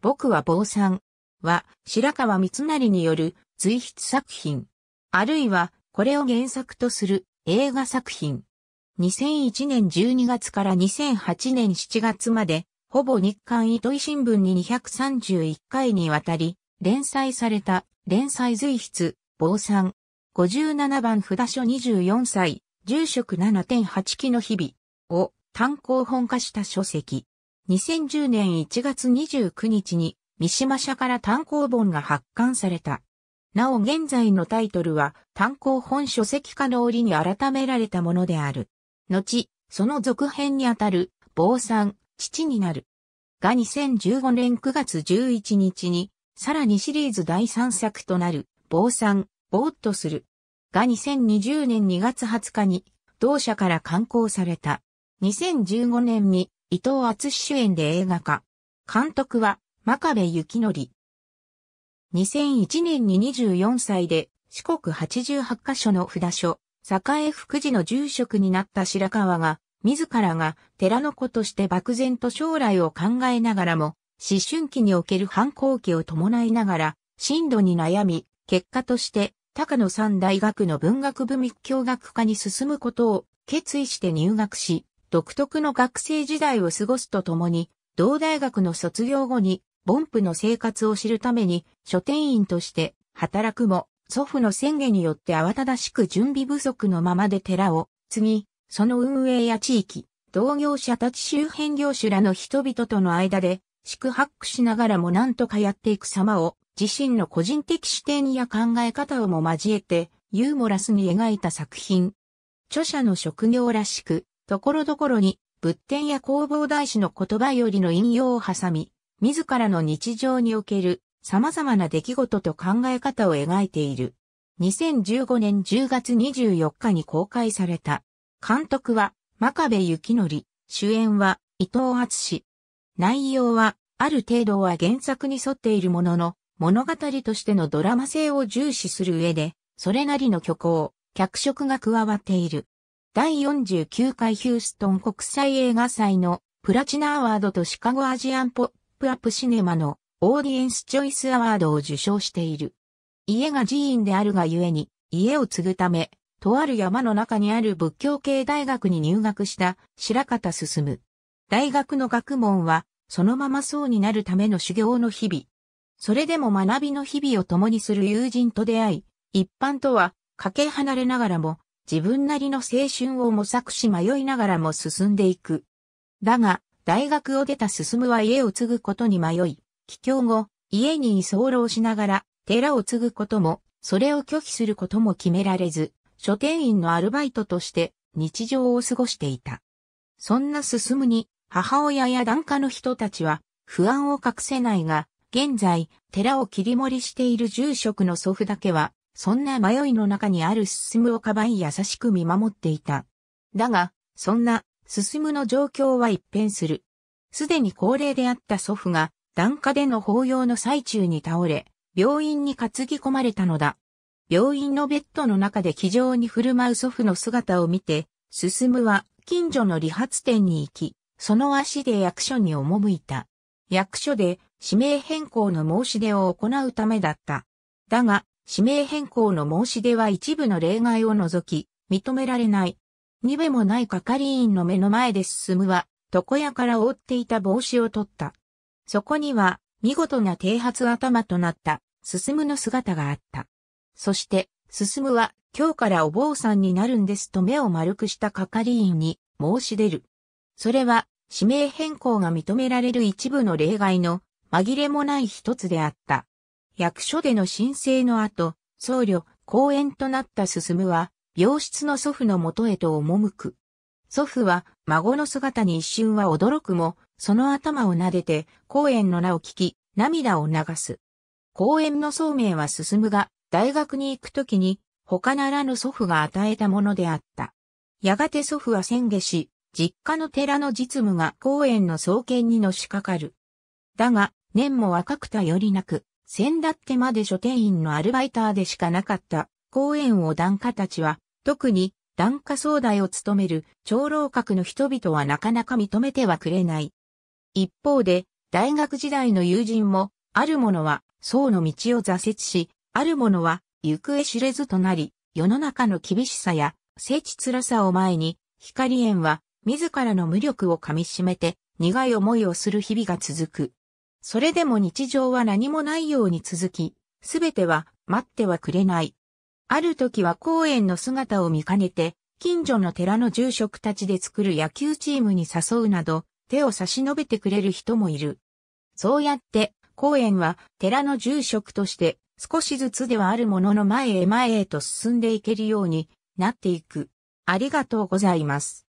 僕は坊さんは白川三成による随筆作品。あるいはこれを原作とする映画作品。2001年12月から2008年7月まで、ほぼ日刊糸井新聞に231回にわたり、連載された連載随筆、坊さん。57番札書24歳、住職7.8期の日々を単行本化した書籍。2010年1月29日に三島社から単行本が発刊された。なお現在のタイトルは単行本書籍化の折に改められたものである。後、その続編にあたる、坊さん、父になる。が2015年9月11日に、さらにシリーズ第3作となる、坊さん、ぼーっとする。が2020年2月20日に、同社から刊行された。2015年に伊藤厚主演で映画化。監督は、真壁幸則。2001年に24歳で、四国88カ所の札所、栄福寺の住職になった白川が、自らが寺の子として漠然と将来を考えながらも、思春期における反抗期を伴いながら、進路に悩み、結果として、高野山大学の文学部密教学科に進むことを決意して入学し、独特の学生時代を過ごすとともに、同大学の卒業後に、ンプの生活を知るために、書店員として働くも、祖父の宣言によって慌ただしく準備不足のままで寺を、次、その運営や地域、同業者たち周辺業種らの人々との間で、宿泊しながらも何とかやっていく様を、自身の個人的視点や考え方をも交えて、ユーモラスに描いた作品。著者の職業らしく、ところどころに仏典や弘法大師の言葉よりの引用を挟み、自らの日常における様々な出来事と考え方を描いている。2015年10月24日に公開された。監督は真壁幸則、主演は伊藤厚史。内容はある程度は原作に沿っているものの、物語としてのドラマ性を重視する上で、それなりの虚構、脚色が加わっている。第49回ヒューストン国際映画祭のプラチナアワードとシカゴアジアンポップアップシネマのオーディエンスチョイスアワードを受賞している。家が寺院であるがゆえに、家を継ぐため、とある山の中にある仏教系大学に入学した白方進。大学の学問は、そのままそうになるための修行の日々。それでも学びの日々を共にする友人と出会い、一般とはかけ離れながらも自分なりの青春を模索し迷いながらも進んでいく。だが、大学を出た進は家を継ぐことに迷い、帰郷後、家に居候しながら、寺を継ぐことも、それを拒否することも決められず、書店員のアルバイトとして日常を過ごしていた。そんな進に、母親や檀家の人たちは、不安を隠せないが、現在、寺を切り盛りしている住職の祖父だけは、そんな迷いの中にある進むをかばい優しく見守っていた。だが、そんな、進むの状況は一変する。すでに高齢であった祖父が、檀家での法要の最中に倒れ、病院に担ぎ込まれたのだ。病院のベッドの中で気丈に振る舞う祖父の姿を見て、進むは近所の理髪店に行き、その足で役所に赴いた。役所で指名変更の申し出を行うためだった。だが、氏名変更の申し出は一部の例外を除き、認められない。にべもない係員の目の前で進むは、床屋から覆っていた帽子を取った。そこには、見事な低発頭となった、進むの姿があった。そして、進むは、今日からお坊さんになるんですと目を丸くした係員に申し出る。それは、指名変更が認められる一部の例外の紛れもない一つであった。役所での申請の後、僧侶、公園となった進は、病室の祖父のもとへと赴く。祖父は、孫の姿に一瞬は驚くも、その頭を撫でて、公園の名を聞き、涙を流す。公園のそ名は進むが、大学に行くときに、他ならぬ祖父が与えたものであった。やがて祖父は宣下し、実家の寺の実務が公園の創建にのしかかる。だが、年も若くたよりなく、先だってまで書店員のアルバイターでしかなかった、公園を檀家たちは、特に檀家総代を務める長老閣の人々はなかなか認めてはくれない。一方で、大学時代の友人も、ある者は、僧の道を挫折し、ある者は、行方知れずとなり、世の中の厳しさや、聖地辛さを前に、光園は、自らの無力をかみしめて、苦い思いをする日々が続く。それでも日常は何もないように続き、すべては待ってはくれない。ある時は公園の姿を見かねて、近所の寺の住職たちで作る野球チームに誘うなど、手を差し伸べてくれる人もいる。そうやって、公園は寺の住職として少しずつではあるものの前へ前へと進んでいけるようになっていく。ありがとうございます。